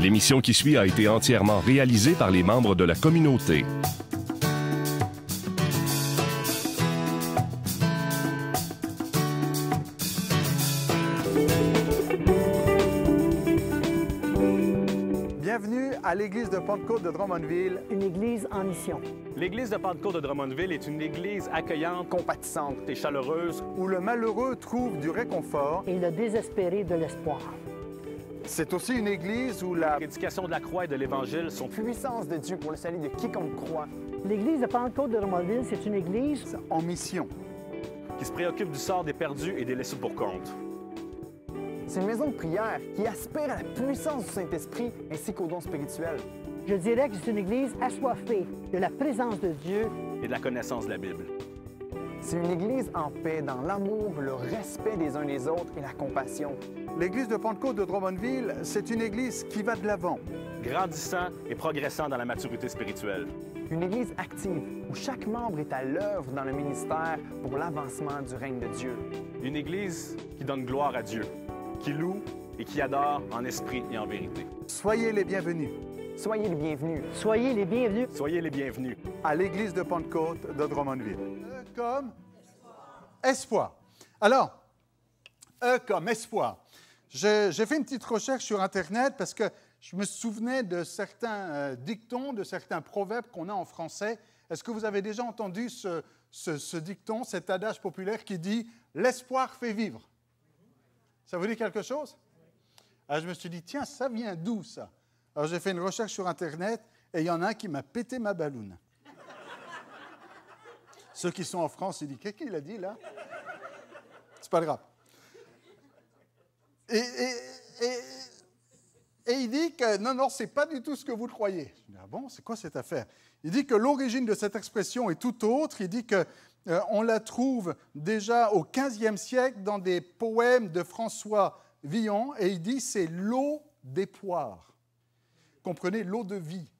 L'émission qui suit a été entièrement réalisée par les membres de la communauté. Bienvenue à l'église de Pentecôte de Drummondville. Une église en mission. L'église de Pentecôte de Drummondville est une église accueillante, compatissante et chaleureuse où le malheureux trouve du réconfort et le désespéré de l'espoir. C'est aussi une église où la prédication de la croix et de l'Évangile sont puissance de Dieu pour le salut de quiconque croit. L'église de Pentecôte de Romanville, c'est une église en mission qui se préoccupe du sort des perdus et des laissés pour compte. C'est une maison de prière qui aspire à la puissance du Saint-Esprit ainsi qu'aux dons spirituels. Je dirais que c'est une église assoiffée de la présence de Dieu et de la connaissance de la Bible. C'est une église en paix, dans l'amour, le respect des uns des autres et la compassion. L'église de Pentecôte de Drummondville, c'est une église qui va de l'avant. Grandissant et progressant dans la maturité spirituelle. Une église active, où chaque membre est à l'œuvre dans le ministère pour l'avancement du règne de Dieu. Une église qui donne gloire à Dieu, qui loue et qui adore en esprit et en vérité. Soyez les bienvenus. Soyez les bienvenus. Soyez les bienvenus. Soyez les bienvenus. À l'église de Pentecôte de Drummondville. E comme espoir. espoir. Alors, E comme espoir j'ai fait une petite recherche sur Internet parce que je me souvenais de certains euh, dictons, de certains proverbes qu'on a en français. Est-ce que vous avez déjà entendu ce, dicton, cet adage populaire qui dit ⁇ L'espoir fait vivre ⁇ Ça vous dit quelque chose Alors ah, je me suis dit, tiens, ça vient d'où ça Alors j'ai fait une recherche sur Internet et il y en a un qui m'a pété ma balloune. Ceux qui sont en France, ils disent, qu'est-ce qu'il a dit là C'est pas grave. Et, et, il dit que non, non, c'est pas du tout ce que vous croyez. Je dis, ah bon, c'est quoi cette affaire Il dit que l'origine de cette expression est tout autre. Il dit que euh, on la trouve déjà au XVe siècle dans des poèmes de François Villon et il dit c'est l'eau des poires. Comprenez, l'eau de vie.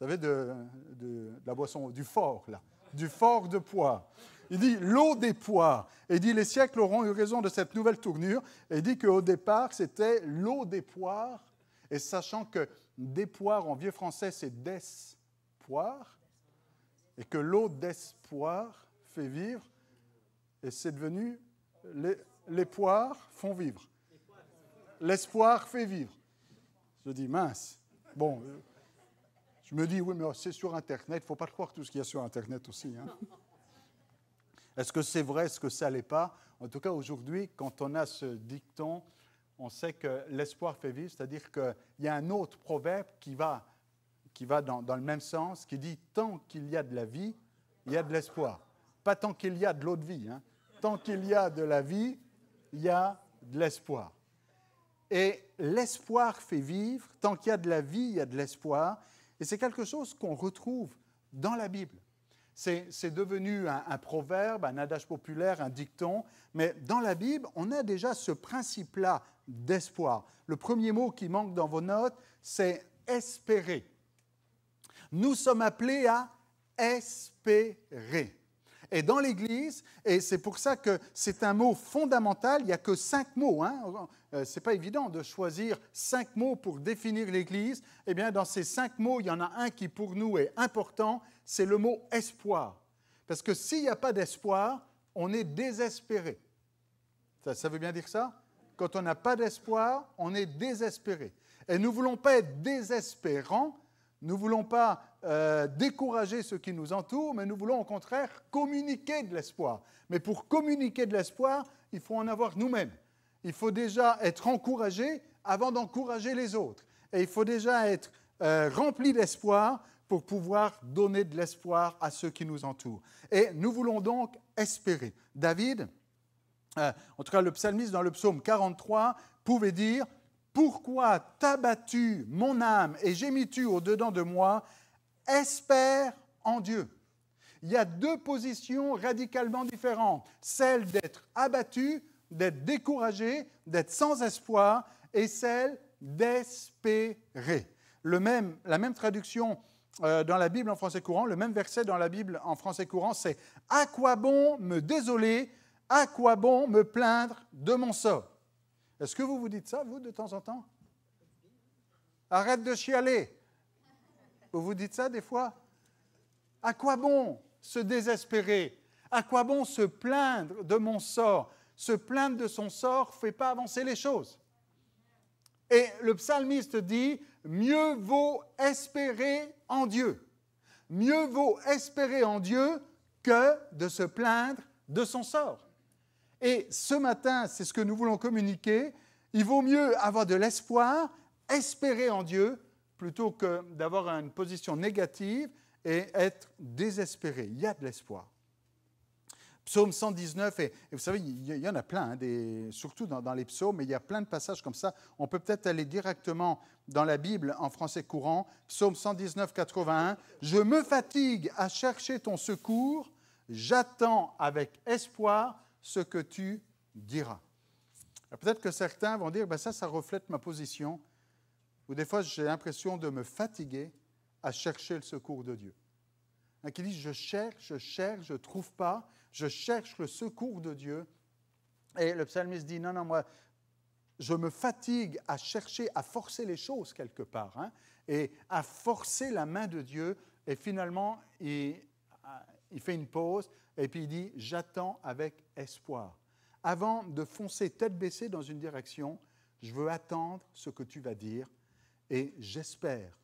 Vous savez, de, de la boisson, du fort, là. Du fort de poire. Il dit l'eau des poires. Et il dit les siècles auront eu raison de cette nouvelle tournure. Et il dit qu'au départ, c'était l'eau des poires. Et sachant que des poires en vieux français, c'est des Et que l'eau d'espoir fait vivre. Et c'est devenu les, poires font vivre. L'espoir fait vivre. Je dis mince. Bon, euh, je me dis oui, mais c'est sur Internet. Il ne faut pas croire tout ce qu'il y a sur Internet aussi. Hein. Est-ce que c'est vrai, est-ce que ça l'est pas En tout cas, aujourd'hui, quand on a ce dicton, on sait que l'espoir fait vivre, c'est-à-dire qu'il y a un autre proverbe qui va, qui va dans, dans le même sens, qui dit Tant qu'il y a de la vie, il y a de l'espoir. Pas tant qu'il y a de l'eau de vie. Hein. Tant qu'il y a de la vie, il y a de l'espoir. Et l'espoir fait vivre. Tant qu'il y a de la vie, il y a de l'espoir. Et c'est quelque chose qu'on retrouve dans la Bible. C'est devenu un, proverbe, un adage populaire, un dicton, mais dans la Bible, on a déjà ce principe-là d'espoir. Le premier mot qui manque dans vos notes, c'est espérer. Nous sommes appelés à espérer. Et dans l'Église, et c'est pour ça que c'est un mot fondamental, il n'y a que cinq mots. Hein. Euh, ce n'est pas évident de choisir cinq mots pour définir l'Église. Eh bien, dans ces cinq mots, il y en a un qui pour nous est important, c'est le mot espoir. Parce que s'il n'y a pas d'espoir, on est désespéré. Ça, veut bien dire ça Quand on n'a pas d'espoir, on est désespéré. Et nous ne voulons pas être désespérants, nous ne voulons pas euh, décourager ceux qui nous entourent, mais nous voulons au contraire communiquer de l'espoir. Mais pour communiquer de l'espoir, il faut en avoir nous-mêmes. Il faut déjà être encouragé avant d'encourager les autres. Et il faut déjà être euh, rempli d'espoir pour pouvoir donner de l'espoir à ceux qui nous entourent. Et nous voulons donc espérer. David, euh, en tout cas le psalmiste dans le psaume 43, pouvait dire, Pourquoi t'abattu mon âme et j'ai mis tu au-dedans de moi Espère en Dieu. Il y a deux positions radicalement différentes, celle d'être abattu, d'être découragé, d'être sans espoir, et celle d'espérer. la même traduction euh, dans la Bible en français courant, le même verset dans la Bible en français courant, c'est À quoi bon me désoler À quoi bon me plaindre de mon sort Est-ce que vous vous dites ça, vous, de temps en temps Arrête de chialer. Vous vous dites ça des fois À quoi bon se désespérer À quoi bon se plaindre de mon sort Se plaindre de son sort ne fait pas avancer les choses. Et le psalmiste dit, mieux vaut espérer en Dieu. Mieux vaut espérer en Dieu que de se plaindre de son sort. Et ce matin, c'est ce que nous voulons communiquer, il vaut mieux avoir de l'espoir, espérer en Dieu, plutôt que d'avoir une position négative et être désespéré. Il y a de l'espoir. Psaume 119, et, vous savez, il y, en a plein, hein, des, surtout dans, les psaumes, mais il y a plein de passages comme ça. On peut peut-être aller directement dans la Bible en français courant. Psaume 119, 81. Je me fatigue à chercher ton secours, j'attends avec espoir ce que tu diras. Peut-être que certains vont dire, ben ça, ça reflète ma position, ou des fois j'ai l'impression de me fatiguer à chercher le secours de Dieu. Hein, qui disent Je cherche, je cherche, je ne trouve pas, je cherche le secours de Dieu. Et le psalmiste dit Non, non, moi, je me fatigue à chercher, à forcer les choses quelque part, hein, et à forcer la main de Dieu. Et finalement, il, euh, il fait une pause et puis il dit J'attends avec espoir. Avant de foncer tête baissée dans une direction, je veux attendre ce que tu vas dire et j'espère.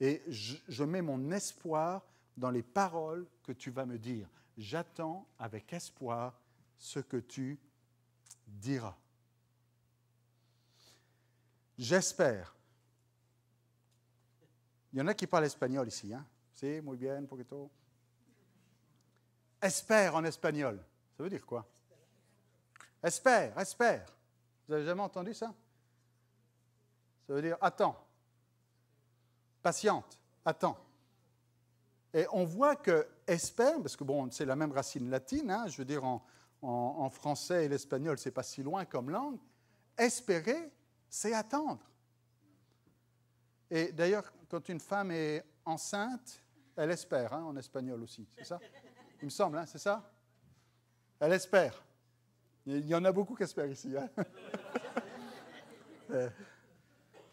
Et je, mets mon espoir dans les paroles que tu vas me dire. J'attends avec espoir ce que tu diras. J'espère. Il y en a qui parlent espagnol ici, hein? Si, muy bien, poquito. Espère en espagnol. Ça veut dire quoi Espère, espère. Vous avez jamais entendu ça Ça veut dire attends, patiente, attends. Et on voit que espère », parce que bon, c'est la même racine latine, hein, je veux dire, en, français et l'espagnol, c'est pas si loin comme langue. Espérer, c'est attendre. Et d'ailleurs, quand une femme est enceinte, elle espère, hein, en espagnol aussi, c'est ça Il me semble, hein, c'est ça Elle espère. Il y en a beaucoup qui espèrent ici. Euh,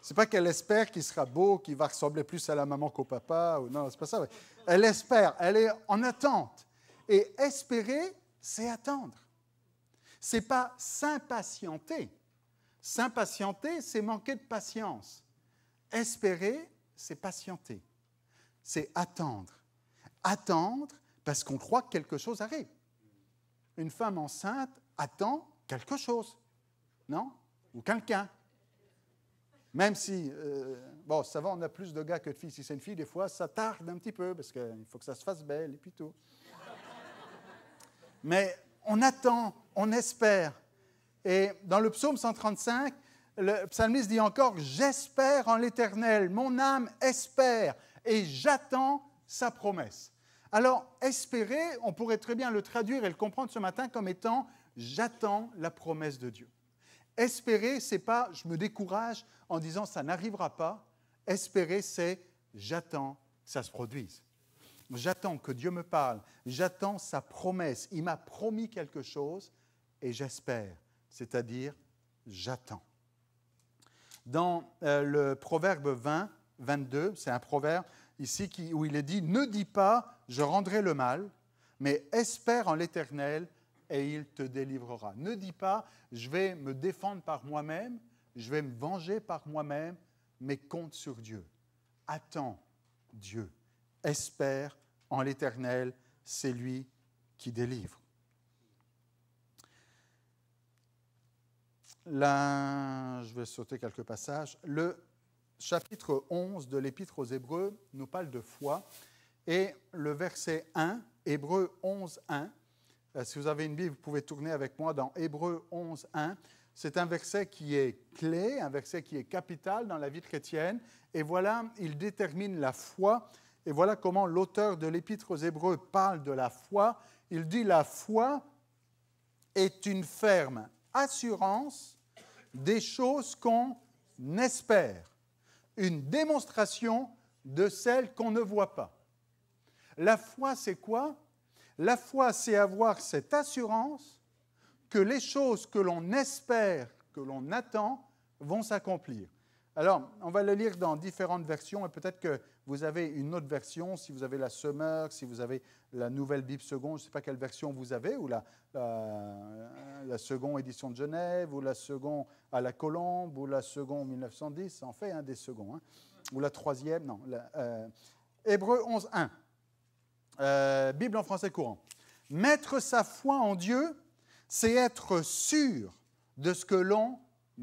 n'est pas qu'elle espère qu'il sera beau, qu'il va ressembler plus à la maman qu'au papa. Ou... Non, c'est pas ça. Elle espère, elle est en attente. Et espérer, c'est attendre. C'est pas s'impatienter. S'impatienter, c'est manquer de patience. Espérer, c'est patienter. C'est attendre. Attendre parce qu'on croit que quelque chose arrive. Une femme enceinte attend quelque chose, non Ou quelqu'un. Même si, euh, bon, ça va, on a plus de gars que de filles. Si c'est une fille, des fois, ça tarde un petit peu parce qu'il faut que ça se fasse belle et puis tout. Mais on attend, on espère. Et dans le psaume 135, le psalmiste dit encore J'espère en l'Éternel, mon âme espère et j'attends sa promesse. Alors, espérer, on pourrait très bien le traduire et le comprendre ce matin comme étant J'attends la promesse de Dieu. Espérer, c'est pas je me décourage en disant ça n'arrivera pas. Espérer, c'est j'attends que ça se produise. J'attends que Dieu me parle. J'attends sa promesse. Il m'a promis quelque chose et j'espère, c'est-à-dire j'attends. Dans euh, le proverbe 20, 22, c'est un proverbe ici où il est dit Ne dis pas, je rendrai le mal, mais espère en l'éternel et il te délivrera. Ne dis pas, je vais me défendre par moi-même, je vais me venger par moi-même, mais compte sur Dieu. Attends Dieu. Espère en l'Éternel, c'est lui qui délivre. Là, je vais sauter quelques passages. Le chapitre 11 de l'Épître aux Hébreux nous parle de foi. Et le verset 1, Hébreux 11, 1, euh, si vous avez une Bible, vous pouvez tourner avec moi dans Hébreu 11, 1. C'est un verset qui est clé, un verset qui est capital dans la vie chrétienne. Et voilà, il détermine la foi. Et voilà comment l'auteur de l'Épître aux Hébreux parle de la foi. Il dit la foi est une ferme assurance des choses qu'on espère, une démonstration de celles qu'on ne voit pas. La foi, c'est quoi la foi, c'est avoir cette assurance que les choses que l'on espère, que l'on attend, vont s'accomplir. Alors, on va le lire dans différentes versions et peut-être que vous avez une autre version, si vous avez la Summer, si vous avez la Nouvelle Bible Seconde, je ne sais pas quelle version vous avez, ou la, Seconde édition de Genève, ou la Seconde à la Colombe, ou la Seconde 1910, en fait un des secondes, hein. ou la Troisième, non. Euh, Hébreu 11.1. Euh, Bible en français courant. Mettre sa foi en Dieu, c'est être sûr de ce que l'on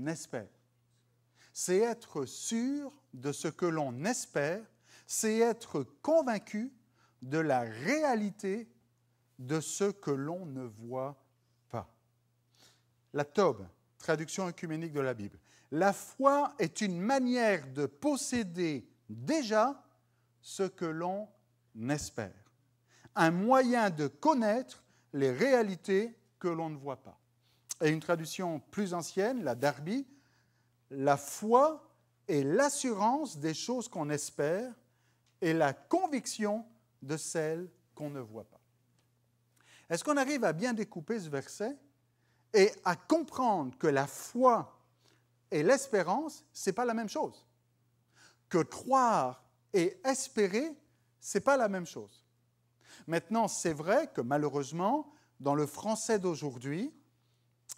espère. C'est être sûr de ce que l'on espère, c'est être convaincu de la réalité de ce que l'on ne voit pas. La Tobe, traduction œcuménique de la Bible. La foi est une manière de posséder déjà ce que l'on espère un moyen de connaître les réalités que l'on ne voit pas. Et une traduction plus ancienne, la Darby, la foi est l'assurance des choses qu'on espère et la conviction de celles qu'on ne voit pas. Est-ce qu'on arrive à bien découper ce verset et à comprendre que la foi et l'espérance, ce n'est pas la même chose Que croire et espérer, ce n'est pas la même chose Maintenant, c'est vrai que malheureusement, dans le français d'aujourd'hui,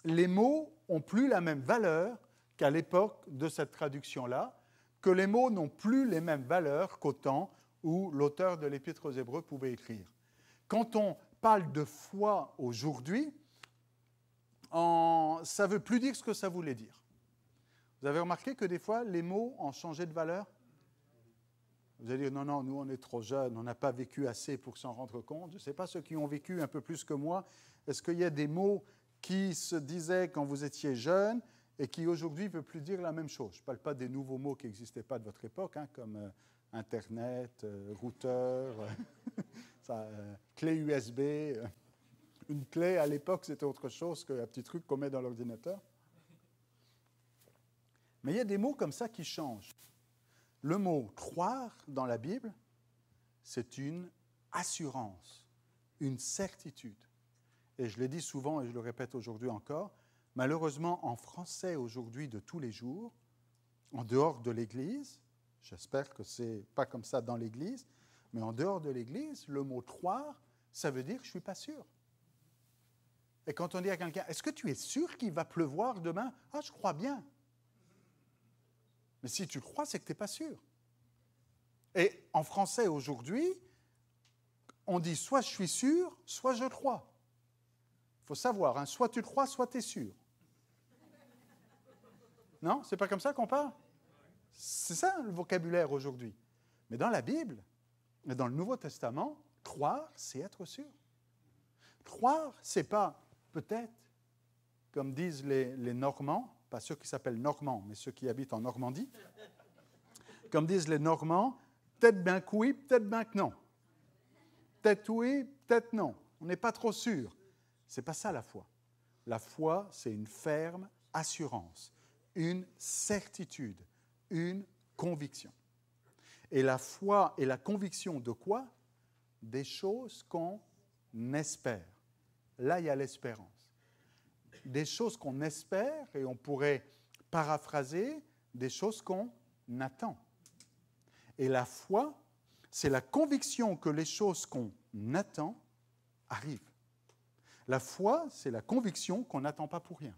les mots ont plus la même valeur qu'à l'époque de cette traduction-là, que les mots n'ont plus les mêmes valeurs qu'au temps où l'auteur de l'Épître aux Hébreux pouvait écrire. Quand on parle de foi aujourd'hui, ça ne veut plus dire ce que ça voulait dire. Vous avez remarqué que des fois, les mots ont changé de valeur vous allez dire, non, non, nous, on est trop jeunes, on n'a pas vécu assez pour s'en rendre compte. Je ne sais pas ceux qui ont vécu un peu plus que moi. Est-ce qu'il y a des mots qui se disaient quand vous étiez jeune et qui aujourd'hui ne plus dire la même chose Je ne parle pas des nouveaux mots qui n'existaient pas de votre époque, hein, comme euh, Internet, euh, routeur, euh, clé USB. Une clé, à l'époque, c'était autre chose qu'un petit truc qu'on met dans l'ordinateur. Mais il y a des mots comme ça qui changent. Le mot croire dans la Bible, c'est une assurance, une certitude. Et je le dis souvent et je le répète aujourd'hui encore, malheureusement en français aujourd'hui de tous les jours, en dehors de l'Église, j'espère que ce n'est pas comme ça dans l'Église, mais en dehors de l'Église, le mot croire, ça veut dire je ne suis pas sûr. Et quand on dit à quelqu'un, est-ce que tu es sûr qu'il va pleuvoir demain Ah, je crois bien. Mais si tu crois, c'est que tu n'es pas sûr. Et en français aujourd'hui, on dit soit je suis sûr, soit je crois. Il faut savoir, hein, soit tu crois, soit tu es sûr. Non, c'est pas comme ça qu'on parle. C'est ça le vocabulaire aujourd'hui. Mais dans la Bible, mais dans le Nouveau Testament, croire, c'est être sûr. Croire, c'est pas peut-être, comme disent les Normands, pas ceux qui s'appellent Normands, mais ceux qui habitent en Normandie, comme disent les Normands, peut-être bien que oui, peut-être bien que non. Peut-être oui, peut-être non. On n'est pas trop sûr. C'est pas ça la foi. La foi, c'est une ferme assurance, une certitude, une conviction. Et la foi et la conviction de quoi Des choses qu'on espère. Là, il y a l'espérance des choses qu'on espère, et on pourrait paraphraser, des choses qu'on attend. Et la foi, c'est la conviction que les choses qu'on attend arrivent. La foi, c'est la conviction qu'on n'attend pas pour rien.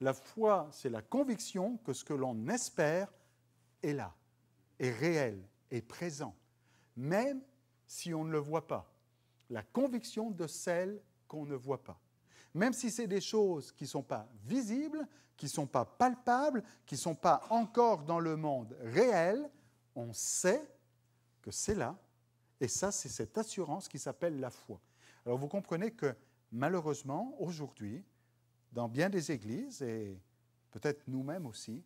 La foi, c'est la conviction que ce que l'on espère est là, est réel, est présent, même si on ne le voit pas. La conviction de celle qu'on ne voit pas même si c'est des choses qui ne sont pas visibles, qui ne sont pas palpables, qui ne sont pas encore dans le monde réel, on sait que c'est là. Et ça, c'est cette assurance qui s'appelle la foi. Alors vous comprenez que malheureusement, aujourd'hui, dans bien des églises, et peut-être nous-mêmes aussi,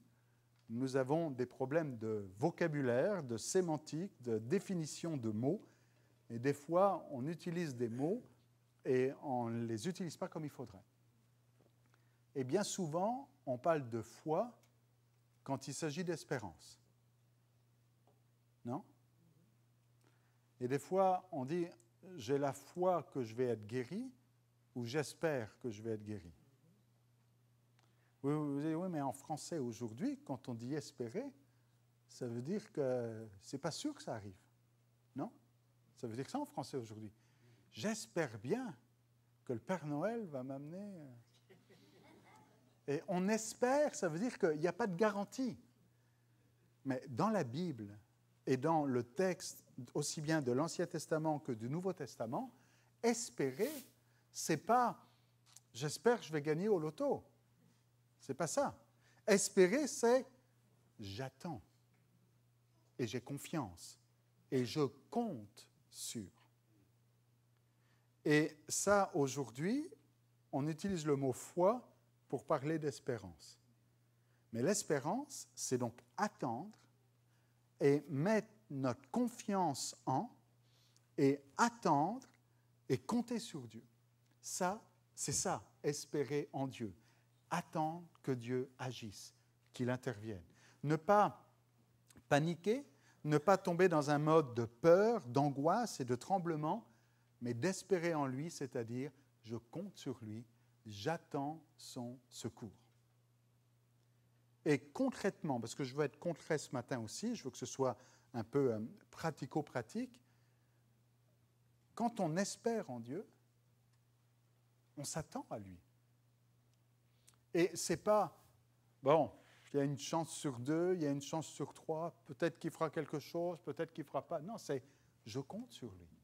nous avons des problèmes de vocabulaire, de sémantique, de définition de mots. Et des fois, on utilise des mots et on ne les utilise pas comme il faudrait. Et bien souvent, on parle de foi quand il s'agit d'espérance. Non Et des fois, on dit, j'ai la foi que je vais être guéri ou j'espère que je vais être guéri. Oui, vous oui, mais en français aujourd'hui, quand on dit espérer, ça veut dire que c'est pas sûr que ça arrive. Non Ça veut dire ça en français aujourd'hui j'espère bien que le Père Noël va m'amener. Euh. Et on espère, ça veut dire qu'il n'y a pas de garantie. Mais dans la Bible et dans le texte aussi bien de l'Ancien Testament que du Nouveau Testament, espérer, c'est pas j'espère que je vais gagner au loto. C'est pas ça. Espérer, c'est j'attends et j'ai confiance et je compte sur. Et ça, aujourd'hui, on utilise le mot foi pour parler d'espérance. Mais l'espérance, c'est donc attendre et mettre notre confiance en et attendre et compter sur Dieu. Ça, c'est ça, espérer en Dieu. Attendre que Dieu agisse, qu'il intervienne. Ne pas paniquer, ne pas tomber dans un mode de peur, d'angoisse et de tremblement, mais d'espérer en lui, c'est-à-dire je compte sur lui, j'attends son secours. Et concrètement, parce que je veux être concret ce matin aussi, je veux que ce soit un peu euh, pratico-pratique, quand on espère en Dieu, on s'attend à lui. Et c'est pas, bon, il y a une chance sur deux, il y a une chance sur trois, peut-être qu'il fera quelque chose, peut-être qu'il ne fera pas. Non, c'est, je compte sur lui.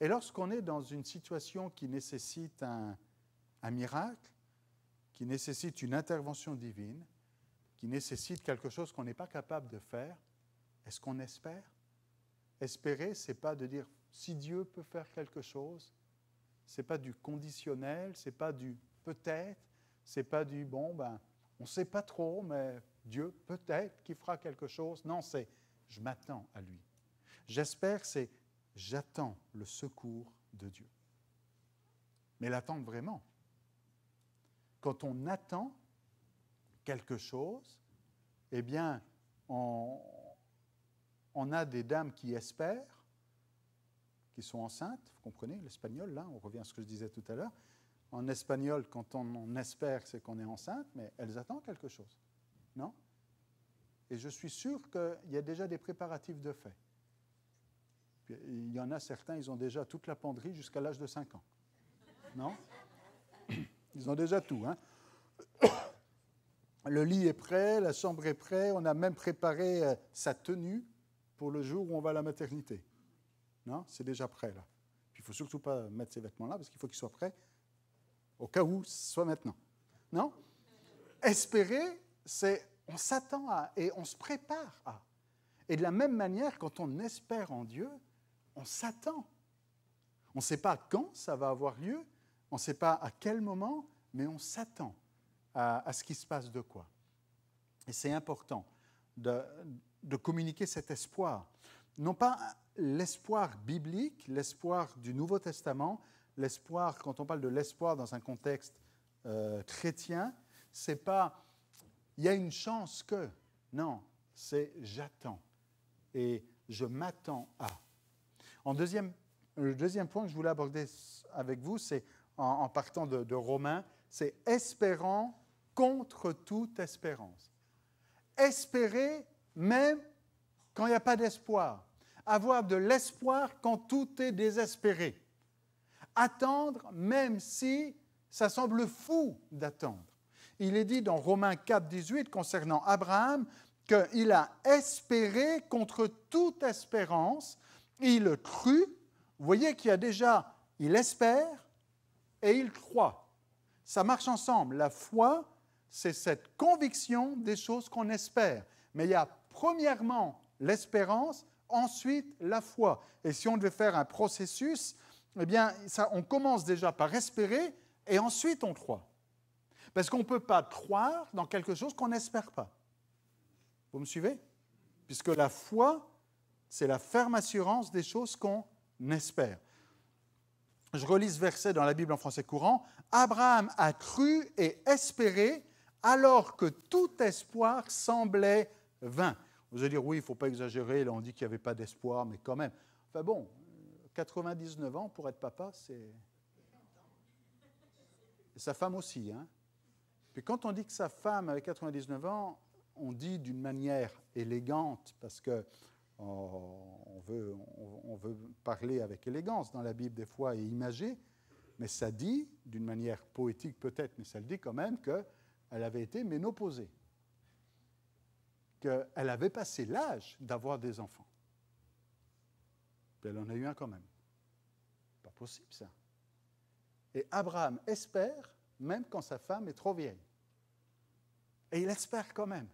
Et lorsqu'on est dans une situation qui nécessite un, miracle, qui nécessite une intervention divine, qui nécessite quelque chose qu'on n'est pas capable de faire, est-ce qu'on espère Espérer, c'est pas de dire si Dieu peut faire quelque chose, c'est pas du conditionnel, c'est pas du peut-être, c'est pas du bon ben on ne sait pas trop mais Dieu peut-être qu'il fera quelque chose. Non, c'est je m'attends à lui. J'espère, c'est j'attends le secours de Dieu. Mais l'attendre vraiment. Quand on attend quelque chose, eh bien, on, a des dames qui espèrent, qui sont enceintes, vous comprenez, l'espagnol, là, on revient à ce que je disais tout à l'heure. En espagnol, quand on, on espère, c'est qu'on est enceinte, mais elles attendent quelque chose, non Et je suis sûr qu'il y a déjà des préparatifs de fait. Il y en a certains, ils ont déjà toute la penderie jusqu'à l'âge de 5 ans. Non Ils ont déjà tout. Hein le lit est prêt, la chambre est prête, on a même préparé euh, sa tenue pour le jour où on va à la maternité. Non C'est déjà prêt, là. il ne faut surtout pas mettre ces vêtements-là, parce qu'il faut qu'ils soient prêts au cas où ce soit maintenant. Non Espérer, c'est on s'attend à et on se prépare à. Et de la même manière, quand on espère en Dieu, on s'attend. On ne sait pas quand ça va avoir lieu, on ne sait pas à quel moment, mais on s'attend à, ce qui se passe de quoi. Et c'est important de, communiquer cet espoir. Non pas l'espoir biblique, l'espoir du Nouveau Testament, l'espoir, quand on parle de l'espoir dans un contexte euh, chrétien, c'est pas il y a une chance que. Non, c'est j'attends et je m'attends à deuxième, le deuxième point que je voulais aborder avec vous, c'est en, partant de, de Romains, c'est espérant contre toute espérance. Espérer même quand il n'y a pas d'espoir. Avoir de l'espoir quand tout est désespéré. Attendre même si ça semble fou d'attendre. Il est dit dans Romains 4, 18 concernant Abraham qu'il a espéré contre toute espérance il crut, vous voyez qu'il y a déjà, il espère et il croit. Ça marche ensemble. La foi, c'est cette conviction des choses qu'on espère. Mais il y a premièrement l'espérance, ensuite la foi. Et si on devait faire un processus, eh bien, ça, on commence déjà par espérer et ensuite on croit. Parce qu'on ne peut pas croire dans quelque chose qu'on n'espère pas. Vous me suivez Puisque la foi, c'est la ferme assurance des choses qu'on espère. Je relis ce verset dans la Bible en français courant. Abraham a cru et espéré alors que tout espoir semblait vain. Vous allez dire, oui, il ne faut pas exagérer, là on dit qu'il n'y avait pas d'espoir, mais quand même. Enfin bon, 99 ans pour être papa, c'est... sa femme aussi. Hein. Puis quand on dit que sa femme avait 99 ans, on dit d'une manière élégante, parce que on veut, parler avec élégance dans la Bible des fois et imager, mais ça dit, d'une manière poétique peut-être, mais ça le dit quand même, qu'elle avait été ménopausée, qu'elle avait passé l'âge d'avoir des enfants. elle en a eu un quand même. Pas possible ça. Et Abraham espère, même quand sa femme est trop vieille. Et il espère quand même.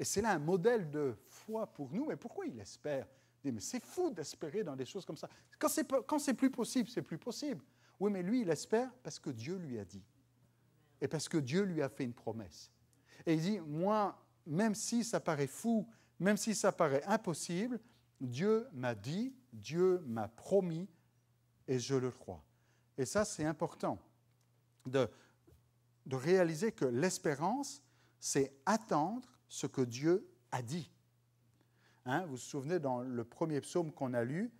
Et c'est là un modèle de foi pour nous. Mais pourquoi il espère mais c'est fou d'espérer dans des choses comme ça. Quand c'est, quand c'est plus possible, c'est plus possible. Oui, mais lui, il espère parce que Dieu lui a dit. Et parce que Dieu lui a fait une promesse. Et il dit, moi, même si ça paraît fou, même si ça paraît impossible, Dieu m'a dit, Dieu m'a promis, et je le crois. Et ça, c'est important de, de réaliser que l'espérance, c'est attendre ce que Dieu a dit. Hein, vous vous souvenez dans le premier psaume qu'on a lu,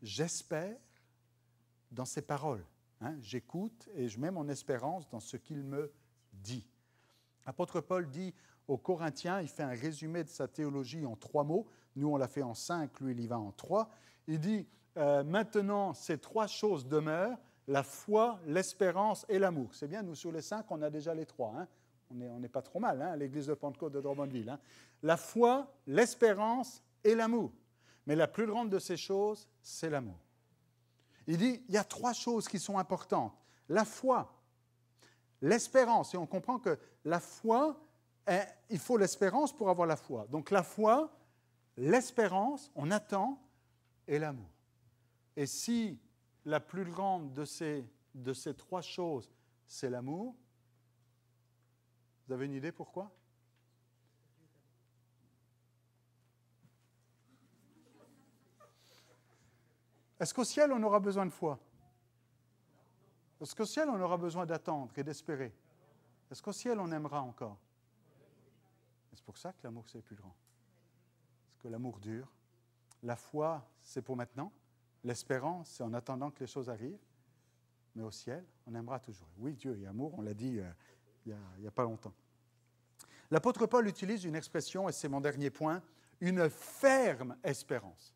j'espère dans ses paroles. Hein, j'écoute et je mets mon espérance dans ce qu'il me dit. Apôtre Paul dit aux Corinthiens, il fait un résumé de sa théologie en trois mots. Nous, on l'a fait en cinq, lui, il y va en trois. Il dit euh, Maintenant, ces trois choses demeurent la foi, l'espérance et l'amour. C'est bien, nous, sur les cinq, on a déjà les trois. Hein on n'est pas trop mal, hein, l'église de Pentecôte de Drummondville. Hein. La foi, l'espérance et l'amour. Mais la plus grande de ces choses, c'est l'amour. Il dit, il y a trois choses qui sont importantes. La foi, l'espérance, et on comprend que la foi, il faut l'espérance pour avoir la foi. Donc la foi, l'espérance, on attend, et l'amour. Et si la plus grande de ces trois choses, c'est l'amour, vous avez une idée pourquoi Est-ce qu'au ciel, on aura besoin de foi Est-ce qu'au ciel, on aura besoin d'attendre et d'espérer Est-ce qu'au ciel, on aimera encore C'est pour ça que l'amour, c'est plus grand. Parce que l'amour dure. La foi, c'est pour maintenant. L'espérance, c'est en attendant que les choses arrivent. Mais au ciel, on aimera toujours. Oui, Dieu et amour, on l'a dit euh, il n'y a, pas longtemps. L'apôtre Paul utilise une expression, et c'est mon dernier point, une ferme espérance.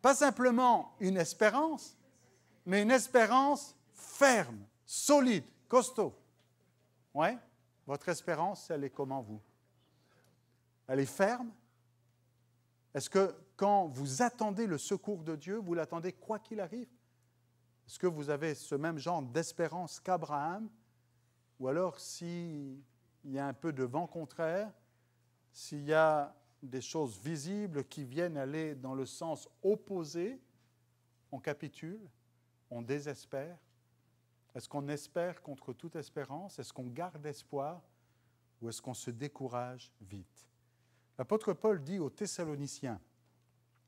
Pas simplement une espérance, mais une espérance ferme, solide, costaud. Oui, Votre espérance, elle est comment vous? Elle est ferme? Est-ce que quand vous attendez le secours de Dieu, vous l'attendez quoi qu'il arrive? Est-ce que vous avez ce même genre d'espérance qu'Abraham? Ou alors, si il y a un peu de vent contraire, s'il y a des choses visibles qui viennent aller dans le sens opposé, on capitule, on désespère. Est-ce qu'on espère contre toute espérance Est-ce qu'on garde espoir Ou est-ce qu'on se décourage vite L'apôtre Paul dit aux Thessaloniciens,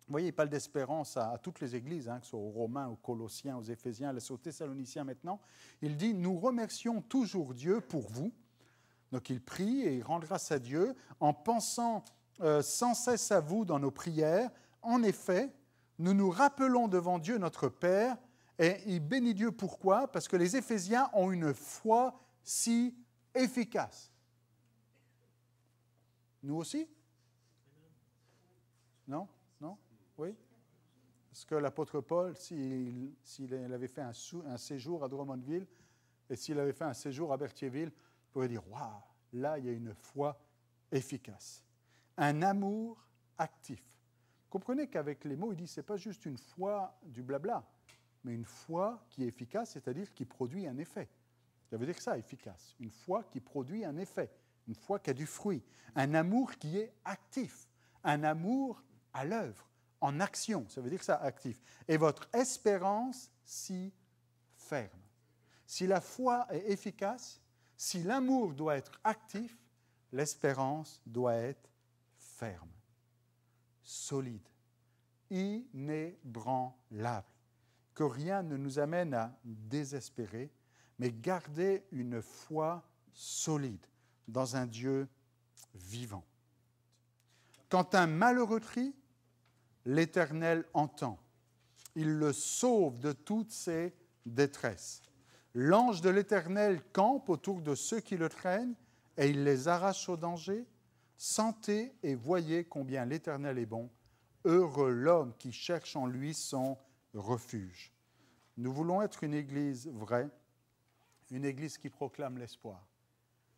vous voyez, il parle d'espérance à, toutes les églises, hein, que ce soit aux Romains, aux Colossiens, aux Éphésiens, aux Thessaloniciens maintenant. Il dit Nous remercions toujours Dieu pour vous, donc il prie et il rend grâce à Dieu en pensant euh, sans cesse à vous dans nos prières. En effet, nous nous rappelons devant Dieu notre Père et il bénit Dieu pourquoi Parce que les Éphésiens ont une foi si efficace. Nous aussi Non Non Oui Parce que l'apôtre Paul, s'il avait fait un, un séjour à Drummondville et s'il avait fait un séjour à Berthierville, vous pouvez dire Waouh, là, il y a une foi efficace. Un amour actif. Comprenez qu'avec les mots, il dit c'est pas juste une foi du blabla, mais une foi qui est efficace, c'est-à-dire qui produit un effet. Ça veut dire ça, efficace. Une foi qui produit un effet, une foi qui a du fruit, un amour qui est actif, un amour à l'œuvre, en action. Ça veut dire ça, actif. Et votre espérance si ferme. Si la foi est efficace, si l'amour doit être actif, l'espérance doit être ferme, solide, inébranlable, que rien ne nous amène à désespérer, mais garder une foi solide dans un Dieu vivant. Quand un malheureux crie, l'Éternel entend. Il le sauve de toutes ses détresses. L'ange de l'Éternel campe autour de ceux qui le traînent et il les arrache au danger. Sentez et voyez combien l'Éternel est bon. Heureux l'homme qui cherche en lui son refuge. Nous voulons être une Église vraie, une Église qui proclame l'espoir,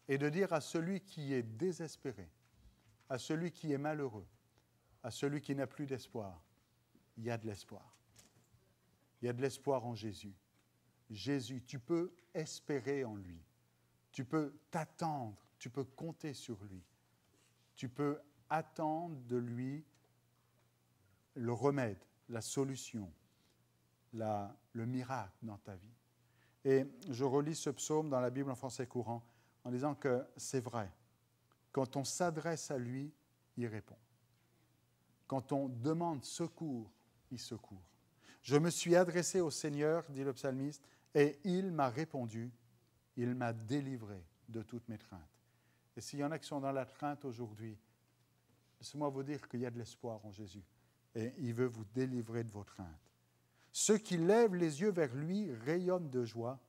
et de dire à celui qui est désespéré, à celui qui est malheureux, à celui qui n'a plus d'espoir, il y a de l'espoir. Il y a de l'espoir en Jésus. Jésus, tu peux espérer en lui, tu peux t'attendre, tu peux compter sur lui, tu peux attendre de lui le remède, la solution, le miracle dans ta vie. Et je relis ce psaume dans la Bible en français courant en disant que c'est vrai. Quand on s'adresse à lui, il répond. Quand on demande secours, il secourt. Je me suis adressé au Seigneur, dit le psalmiste, et il m'a répondu, il m'a délivré de toutes mes craintes. Et s'il y en a qui sont dans la crainte aujourd'hui, laissez-moi vous dire qu'il y a de l'espoir en Jésus. Et il veut vous délivrer de vos craintes. Ceux qui lèvent les yeux vers lui rayonnent de joie.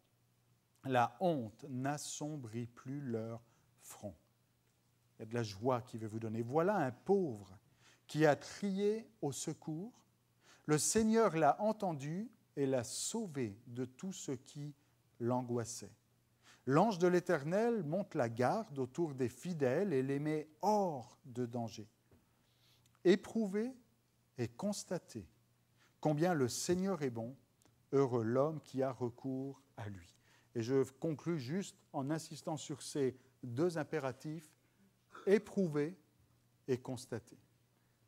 La honte n'assombrit plus leur front. Il y a de la joie qu'il veut vous donner. Voilà un pauvre qui a crié au secours. Le Seigneur l'a entendu et l'a sauver de tout ce qui l'angoissait. L'ange de l'Éternel monte la garde autour des fidèles et les met hors de danger. Éprouvez et constatez combien le Seigneur est bon, heureux l'homme qui a recours à lui. Et je conclus juste en insistant sur ces deux impératifs, Éprouvez et constatez. »«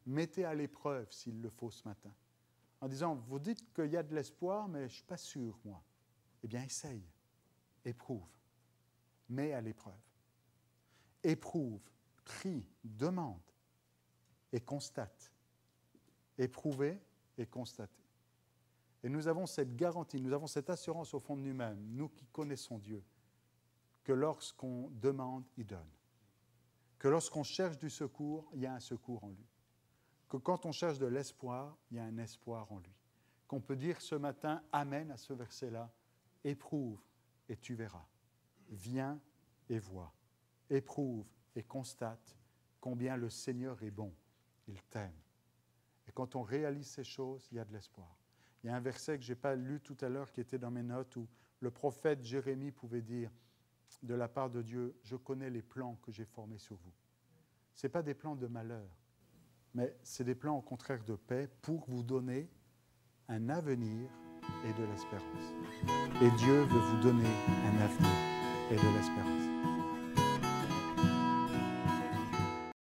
Mettez à l'épreuve s'il le faut ce matin en disant, vous dites qu'il y a de l'espoir, mais je ne suis pas sûr, moi. Eh bien, essaye, éprouve, mets à l'épreuve. Éprouve, crie, demande et constate. Éprouvez et constatez. Et nous avons cette garantie, nous avons cette assurance au fond de nous-mêmes, nous qui connaissons Dieu, que lorsqu'on demande, il donne. Que lorsqu'on cherche du secours, il y a un secours en lui que quand on cherche de l'espoir, il y a un espoir en lui. Qu'on peut dire ce matin, Amen à ce verset-là, éprouve et tu verras. Viens et vois. Éprouve et constate combien le Seigneur est bon. Il t'aime. Et quand on réalise ces choses, il y a de l'espoir. Il y a un verset que je n'ai pas lu tout à l'heure qui était dans mes notes où le prophète Jérémie pouvait dire de la part de Dieu, je connais les plans que j'ai formés sur vous. Ce pas des plans de malheur, mais c'est des plans au contraire de paix pour vous donner un avenir et de l'espérance. Et Dieu veut vous donner un avenir et de l'espérance.